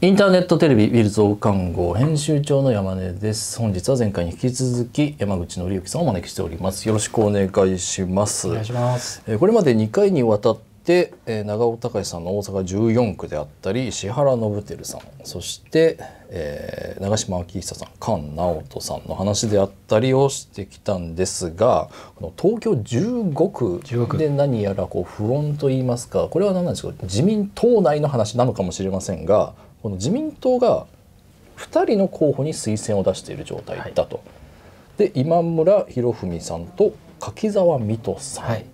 インターネットテレビウィル増刊号編集長の山根です。本日は前回に引き続き山口紀之さんをお招きしております。よろしくお願いします。お願いします。これまで2回にわたって、えー、長尾隆さんの大阪14区であったり石原伸晃さんそして、えー、長嶋昭久さん菅直人さんの話であったりをしてきたんですがこの東京15区で何やらこう不穏といいますかこれは何なんですか自民党内の話なのかもしれませんがこの自民党が2人の候補に推薦を出している状態だと。はい、で今村博文さんと柿沢水戸さん、はい、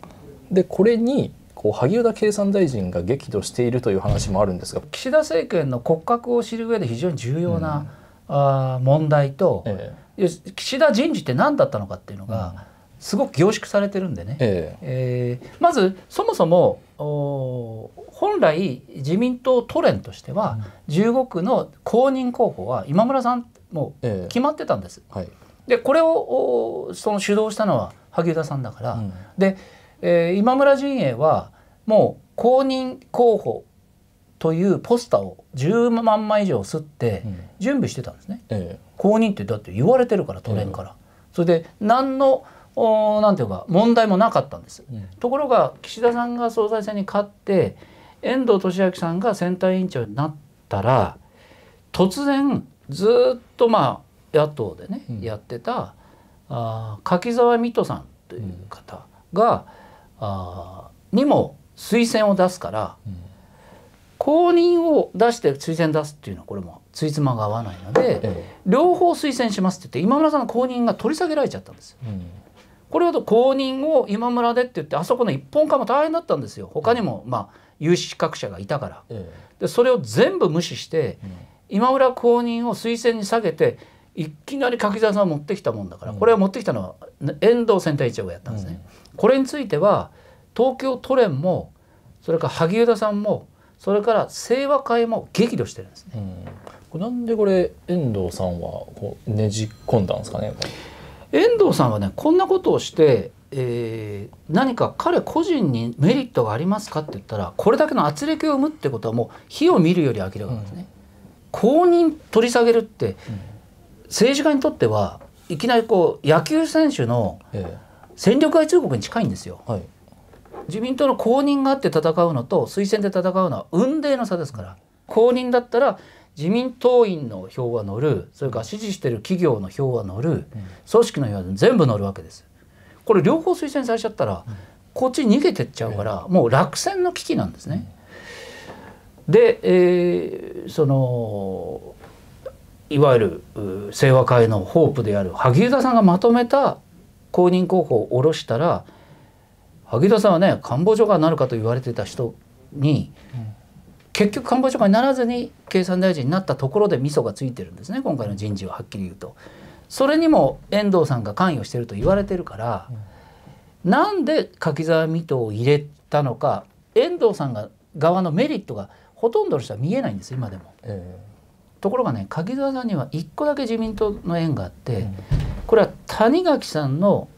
でこれにこう萩生田経産大臣が激怒しているという話もあるんですが岸田政権の骨格を知る上で非常に重要な、うん、あ問題と、ええ、岸田人事って何だったのかっていうのが、すごく凝縮されてるんでね、えええー、まずそもそもお本来自民党都連としては、うん、15区の公認候補は今村さんもう決まってたんです。はい、でこれをその主導したのは萩生田さんだから、うん、で、えー、今村陣営はもう公認候補というポスターを10万枚以上吸って準備してたんですね、うんええ、公認ってだって言われてるから都連から、うん、それで何のおなんていうか問題もなかったんです、うん、ところが岸田さんが総裁選に勝って遠藤俊明さんが選対委員長になったら突然ずっとまあ野党でね、やってたあ柿沢水戸さんという方が、あにも推薦を出すから、うん、公認を出して推薦出すっていうのはこれもついつまが合わないので、ええ、両方推薦しますって言って今村さんの公認が取り下げられちゃったんですよ。うんこれだと公認を今村でって言ってあそこの一本化も大変だったんですよ他にもまあ有資格者がいたから、ええ、でそれを全部無視して、今村公認を推薦に下げていきなり柿沢さんを持ってきたもんだから、これを持ってきたのは遠藤選対長がやったんですね、うん、これについては東京都連もそれから萩生田さんもそれから清和会も激怒してるんですね。うん、なんでこれ遠藤さんはこうねじ込んだんですかね。遠藤さんはねこんなことをして、えー、何か彼個人にメリットがありますかって言ったらこれだけの圧力を生むってことはもう火を見るより明らかなんですね。うん、公認取り下げるって、うん、政治家にとってはいきなりこう野球選手の戦力外通告に近いんですよ。はい自民党の公認があって戦うのと推薦で戦うのは運命の差ですから公認だったら自民党員の票は乗るそれから支持してる企業の票は乗る組織の票は全部乗るわけですこれ両方推薦されちゃったら、こっち逃げてっちゃうからもう落選の危機なんですね。で、えー、そのいわゆる清和会のホープである萩生田さんがまとめた公認候補を下ろしたら萩生田さんはね官房長官になるかと言われてた人に、うん、結局官房長官にならずに経産大臣になったところでミソがついてるんですね今回の人事ははっきり言うと。それにも遠藤さんが関与してると言われてるから、うん、なんで柿沢水戸を入れたのか遠藤さんが側のメリットがほとんどの人は見えないんです今でも、えー、ところがね柿沢さんには1個だけ自民党の縁があって、うん、これは谷垣さんの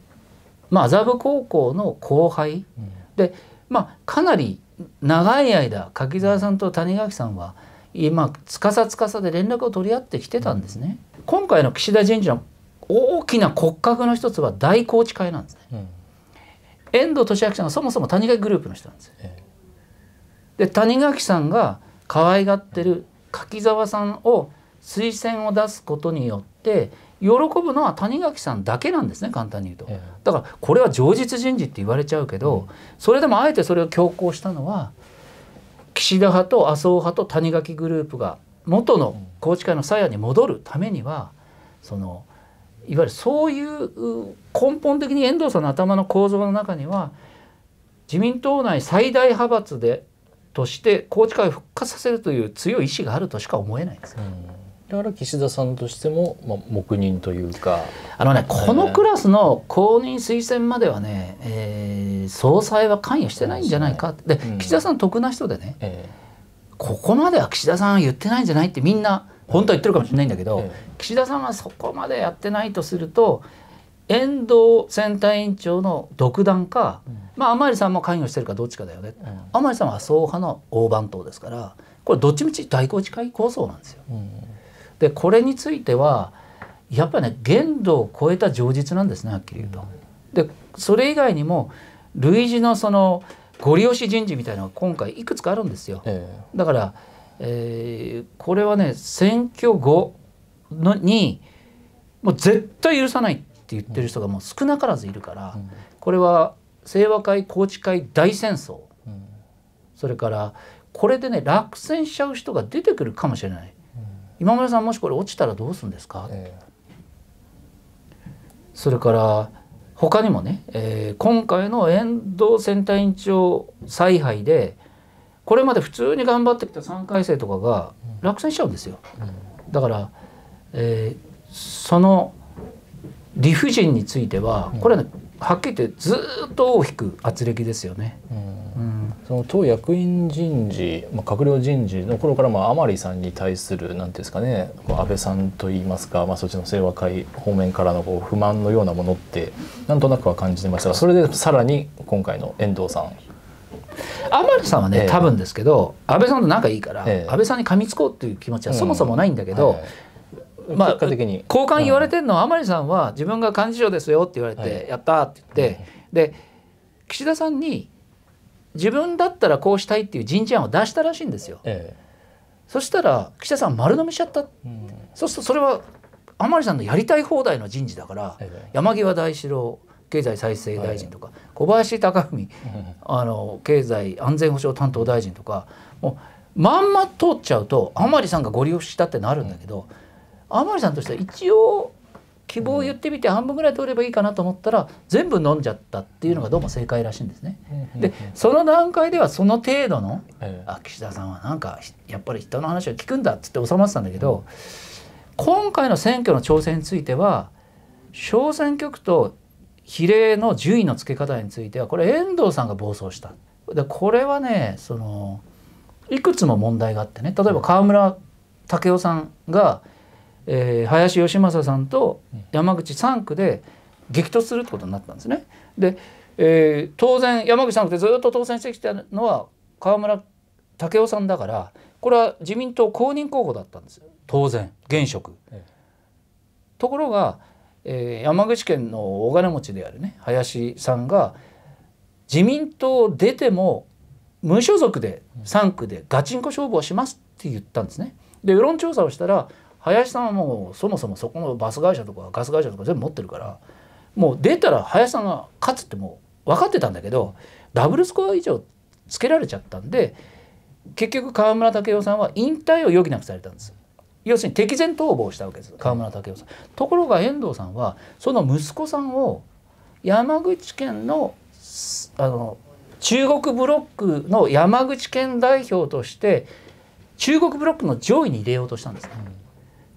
まあ、麻布高校の後輩、うん、で、まあ、かなり長い間柿沢さんと谷垣さんは今つかさつかさで連絡を取り合ってきてたんですね。うん、今回の岸田人事の大きな骨格の一つは大宏池会なんですね。うん、遠藤俊明さんがそもそも谷垣グループの人なんですよ。で谷垣さんが可愛がってる柿沢さんを推薦を出すことによって喜ぶのは谷垣さんだけなんですね簡単に言うと、だからこれは情実人事って言われちゃうけど、それでもあえてそれを強行したのは岸田派と麻生派と谷垣グループが元の宏池会の鞘に戻るためにはそのいわゆるそういう根本的に遠藤さんの頭の構造の中には自民党内最大派閥でとして宏池会を復活させるという強い意志があるとしか思えないんです。うんだから岸田さんとしても、まあ、黙認というかあのね、このクラスの公認推薦まではね、えー、総裁は関与してないんじゃないかで、ねうん、岸田さん得な人でね、えー、ここまでは岸田さんは言ってないんじゃないってみんな本当は言ってるかもしれないんだけど、えー、岸田さんはそこまでやってないとすると遠藤選対委員長の独断か、うん、まあ甘利さんも関与してるかどっちかだよね、うん、甘利さんは総派の大番頭ですからこれどっちみち大公地会構想なんですよ。うんでこれについてはやっぱね限度を超えた情実なんですねはっきり言うと。でそれ以外にも類似のそのご利用し人事みたいなのが今回いくつかあるんですよ。だから、えー、これはね選挙後のにもう絶対許さないって言ってる人がもう少なからずいるから、うん、これは清和会宏池会大戦争、うん、それからこれでね落選しちゃう人が出てくるかもしれない。今村さんもしこれ落ちたらどうするんですか、えー、それから他にもね、えー、今回の遠藤選対委員長采配でこれまで普通に頑張ってきた3回生とかが落選しちゃうんですよ。だから、えー、その理不尽についてはこれは、ね、はっきり言ってずっと引く圧力ですよね。うん、その党役員人事、まあ、閣僚人事の頃から、まあ、甘利さんに対する何ですかね安倍さんといいますか、まあ、そっちの清和会方面からのこう不満のようなものってなんとなくは感じてましたがそれでさらに今回の遠藤さん甘利さんはね、え多分ですけど安倍さんと仲いいから、え安倍さんに噛みつこうっていう気持ちはそもそもないんだけど、うんはい、まあ、的に交換言われてるのは、甘利さんは自分が幹事長ですよって言われて、やったって言って、で岸田さんに自分だったらこうしたいっていう人事案を出したらしいんですよ。そしたら岸田さん丸飲みしちゃった、そうするとそれは甘利さんのやりたい放題の人事だから、山際大志郎経済再生大臣とか、小林貴文、あの経済安全保障担当大臣とかもうまんま通っちゃうと甘利さんがご利用したってなるんだけど。天海さんとしては一応希望を言ってみて半分ぐらい取ればいいかなと思ったら全部飲んじゃったっていうのがどうも正解らしいんですね。でその段階ではその程度の、あ岸田さんはなんかやっぱり人の話を聞くんだっつって収まってたんだけど、今回の選挙の調整については小選挙区と比例の順位の付け方についてはこれ遠藤さんが暴走した。でこれはねそのいくつも問題があってね例えば河村武雄さんが、うんえー、林芳正さんと山口3区で激突するってことになったんですね。で、えー、当然山口3区でずっと当選してきたのは河村武雄さんだからこれは自民党公認候補だったんです当然現職。ところが、えー、山口県の大金持ちであるね林さんが自民党出ても無所属で3区でガチンコ勝負をしますって言ったんですね。で世論調査をしたら林さんはもうそもそもそこのバス会社とかガス会社とか全部持ってるからもう出たら林さんが勝つってもう分かってたんだけどダブルスコア以上つけられちゃったんで結局川村武夫さんは引退を余儀なくされたんです。要するに敵前逃亡したわけです川村武夫さん。ところが遠藤さんはその息子さんを山口県のあの中国ブロックの山口県代表として中国ブロックの上位に入れようとしたんです、ね。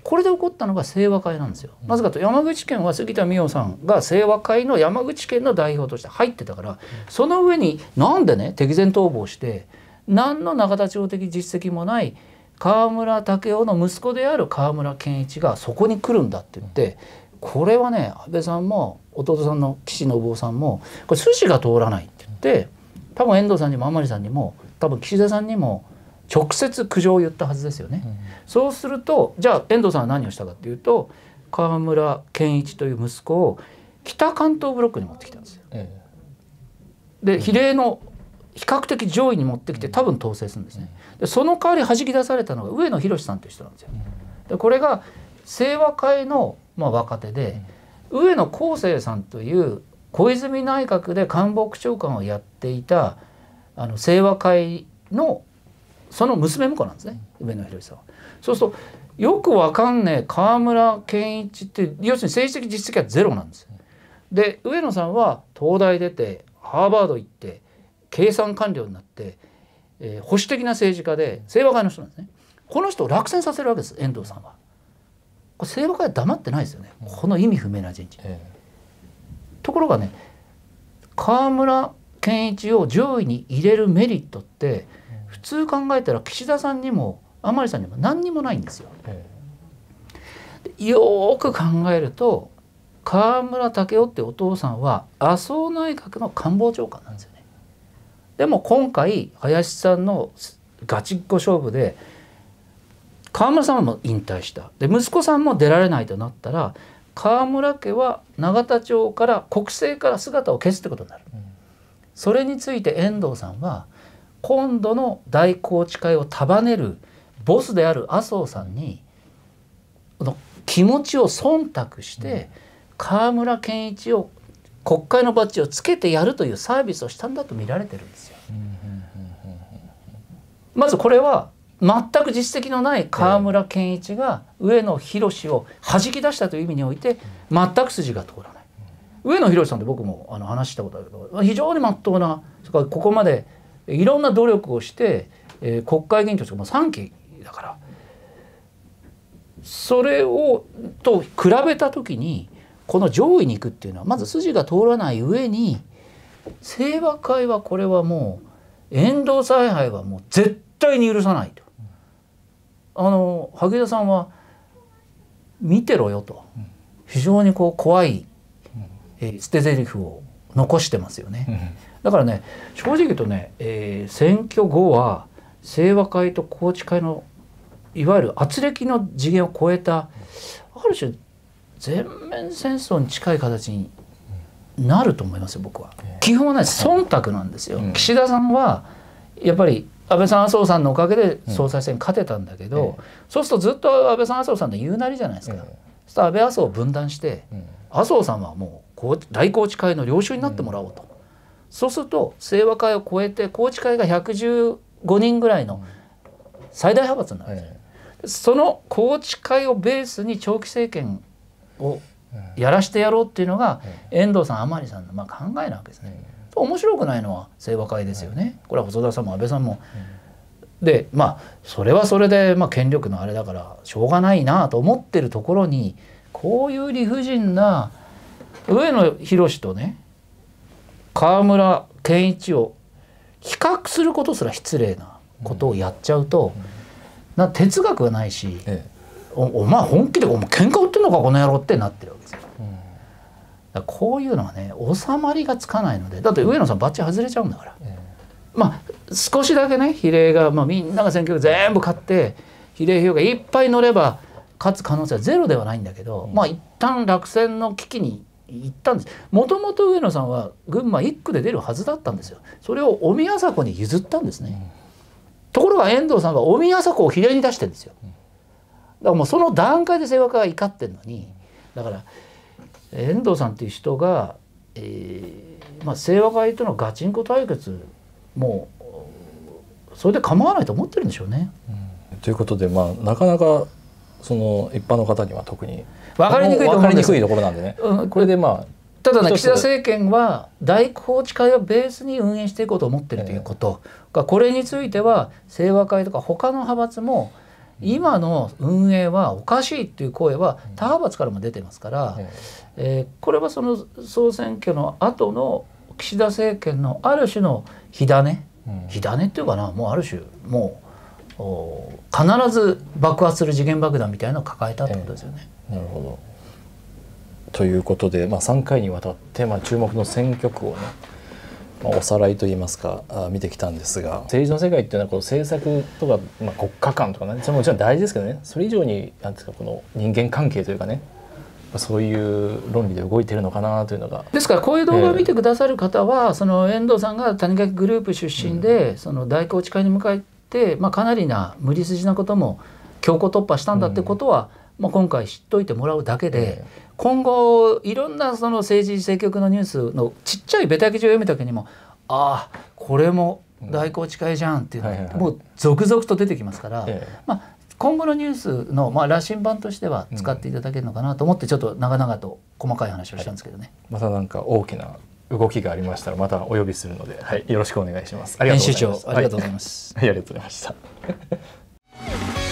これで起こったのが清和会なんですよ。なぜかと山口県は杉田水脈さんが清和会の山口県の代表として入ってたから、その上になんでね敵前逃亡して何の永田町的実績もない河村武雄の息子である河村健一がそこに来るんだって言ってこれはね安倍さんも弟さんの岸信夫さんもこれ筋が通らないって言って多分遠藤さんにも甘利さんにも多分岸田さんにも。直接苦情を言ったはずですよね、うん、そうするとじゃあ遠藤さんは何をしたかっていうと河村健一という息子を北関東ブロックに持ってきたんですよ。ええ、で比例の比較的上位に持ってきて多分統制するんですね。でその代わり弾き出されたのが上野博さんという人なんですよ。でこれが清和会のまあ若手で、上野康生さんという小泉内閣で官房副長官をやっていたあの清和会のその娘婿なんですね上野博さんは。そうするとよくわかんねえ河村健一って要するに政治的実績はゼロなんです。で上野さんは東大出てハーバード行って計算官僚になって、えー、保守的な政治家で清和会の人なんですね。この人を落選させるわけです遠藤さんは。これ清和会は黙ってないですよね、この意味不明な人事。えー、ところがね河村健一を上位に入れるメリットって普通考えたら岸田さんにも甘利さんにも何にもないんですよ。よく考えると河村武雄ってお父さんは麻生内閣の官房長官なんですよね。でも今回林さんのガチっこ勝負で河村さんも引退したで息子さんも出られないとなったら河村家は永田町から国政から姿を消すってことになる。それについて遠藤さんは今度の大宏池会を束ねるボスである麻生さんにの気持ちを忖度して、河村健一を国会のバッジをつけてやるというサービスをしたんだと見られてるんですよ。まずこれは全く実績のない河村健一が上野博をはじき出したという意味において全く筋が通らない上野博さんって僕もあの話したことあるけど非常にまっとうなそれからここまでいろんな努力をして、えー、国会議員としても3期だからそれをと比べた時にこの上位に行くっていうのはまず筋が通らない上に清和会はこれはもう遠藤采配はもう絶対に許さないと。あの萩生田さんは見てろよと非常にこう怖い、え捨て台詞を残してますよね。だからね正直言うとね、えー、選挙後は清和会と宏池会のいわゆる圧力の次元を超えたある種全面戦争に近い形になると思いますよ僕は。基本はね忖度なんですよ、岸田さんはやっぱり安倍さん麻生さんのおかげで総裁選勝てたんだけど、うん、そうするとずっと安倍さん麻生さんの言うなりじゃないですか。うん、そしたら安倍麻生を分断して、麻生さんはもう大宏池会の領袖になってもらおうと。そうすると清和会を超えて宏池会が115人ぐらいの最大派閥になるんです、えー、その宏池会をベースに長期政権をやらしてやろうっていうのが遠藤さん甘利さんのまあ考えなわけですね。面白くないのは清和会ですよね。これは細田さんも安倍さんも、でまあそれはそれで、まあ、権力のあれだからしょうがないなと思ってるところにこういう理不尽な上野博とね河村健一を比較することすら失礼なことをやっちゃうと、うん、な哲学がないし、ええ、おお前本気でお前喧嘩売ってんのかこの野郎ってなってるわけですよ。うん、こういうのはね収まりがつかないのでだって上野さんバッチ外れちゃうんだから、え、まあ少しだけね比例が、まあ、みんなが選挙区全部勝って比例票がいっぱい乗れば勝つ可能性はゼロではないんだけど、うん、まあ一旦落選の危機に行ったんですもともと上野さんは群馬1区で出るはずだったんですよそれを尾身朝子に譲ったんですね、ところが遠藤さんは尾身朝子を左に出してるんですよだからもうその段階で清和会は怒ってるのにだから遠藤さんっていう人が、えーまあ、清和会とのガチンコ対決もうそれで構わないと思ってるんでしょうね。うん、ということで、まあ、なかなかその一般の方には特に分かりにくいとんでころなんでね、うん、これでまあただね岸田政権は大宏池会をベースに運営していこうと思ってるということが、えー、これについては清和会とか他の派閥も今の運営はおかしいっていう声は他派閥からも出てますから、ええー、これはその総選挙の後の岸田政権のある種の火種、うん、火種っていうかなもうある種もう必ず爆発する時限爆弾みたいなのを抱えたってことですよね。えーなるほどということで、まあ、3回にわたって、まあ、注目の選挙区をね、まあ、おさらいといいますかあ見てきたんですが政治の世界っていうのはこの政策とか、まあ、国家観とかねそれもちろん大事ですけどねそれ以上になんですかこの人間関係というかねそういう論理で動いてるのかなというのが。ですからこういう動画を見てくださる方は、えー、その遠藤さんが谷垣グループ出身で、うん、その大工地会に向かって、まあ、かなりな無理筋なことも強行突破したんだってことは、うんまあ、今回知っといてもらうだけで、今後いろんなその政治政局のニュースのちっちゃいベタ記事を読む時にもああこれも大工近いじゃんっていうのもう続々と出てきますから、まあ、今後のニュースの、まあ、羅針盤としては使っていただけるのかなと思ってちょっと長々と細かい話をしたんですけどね。はい、またなんか大きな動きがありましたらまたお呼びするので、はい、よろしくお願いします。ありがとうございました。ありがとうございました。